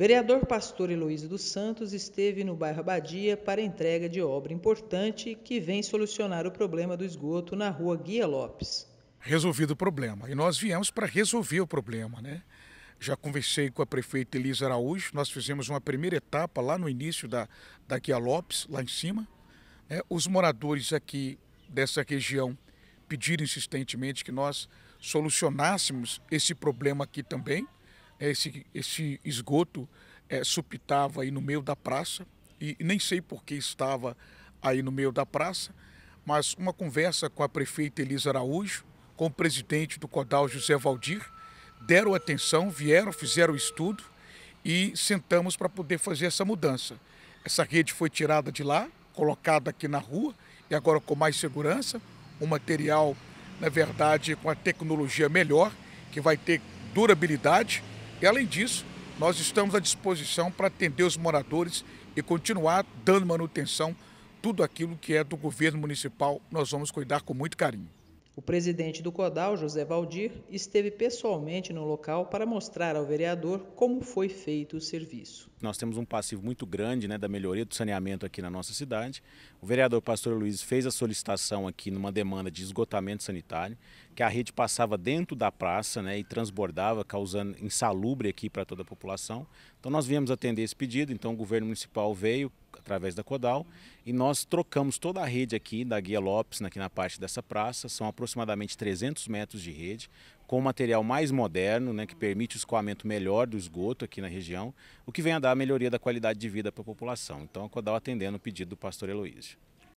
Vereador Pastor Heloísio dos Santos esteve no bairro Abadia para entrega de obra importante que vem solucionar o problema do esgoto na rua Guia Lopes. Resolvido o problema. E nós viemos para resolver o problema, né? Já conversei com a prefeita Elisa Araújo, nós fizemos uma primeira etapa lá no início da, da Guia Lopes, lá em cima. É, os moradores aqui dessa região pediram insistentemente que nós solucionássemos esse problema aqui também. Esse, esse esgoto é, supitava aí no meio da praça, e, e nem sei por que estava aí no meio da praça, mas uma conversa com a prefeita Elisa Araújo, com o presidente do CODAL, José Valdir, deram atenção, vieram, fizeram o estudo e sentamos para poder fazer essa mudança. Essa rede foi tirada de lá, colocada aqui na rua e agora com mais segurança, um material, na verdade, com a tecnologia melhor, que vai ter durabilidade e além disso, nós estamos à disposição para atender os moradores e continuar dando manutenção tudo aquilo que é do governo municipal, nós vamos cuidar com muito carinho. O presidente do CODAL, José Valdir, esteve pessoalmente no local para mostrar ao vereador como foi feito o serviço. Nós temos um passivo muito grande né, da melhoria do saneamento aqui na nossa cidade. O vereador Pastor Luiz fez a solicitação aqui numa demanda de esgotamento sanitário, que a rede passava dentro da praça né, e transbordava, causando insalubre aqui para toda a população. Então nós viemos atender esse pedido, então o governo municipal veio, através da Codal, e nós trocamos toda a rede aqui da Guia Lopes, né, aqui na parte dessa praça, são aproximadamente 300 metros de rede, com material mais moderno, né, que permite o escoamento melhor do esgoto aqui na região, o que vem a dar a melhoria da qualidade de vida para a população. Então, a Codal atendendo o pedido do pastor Heloísio.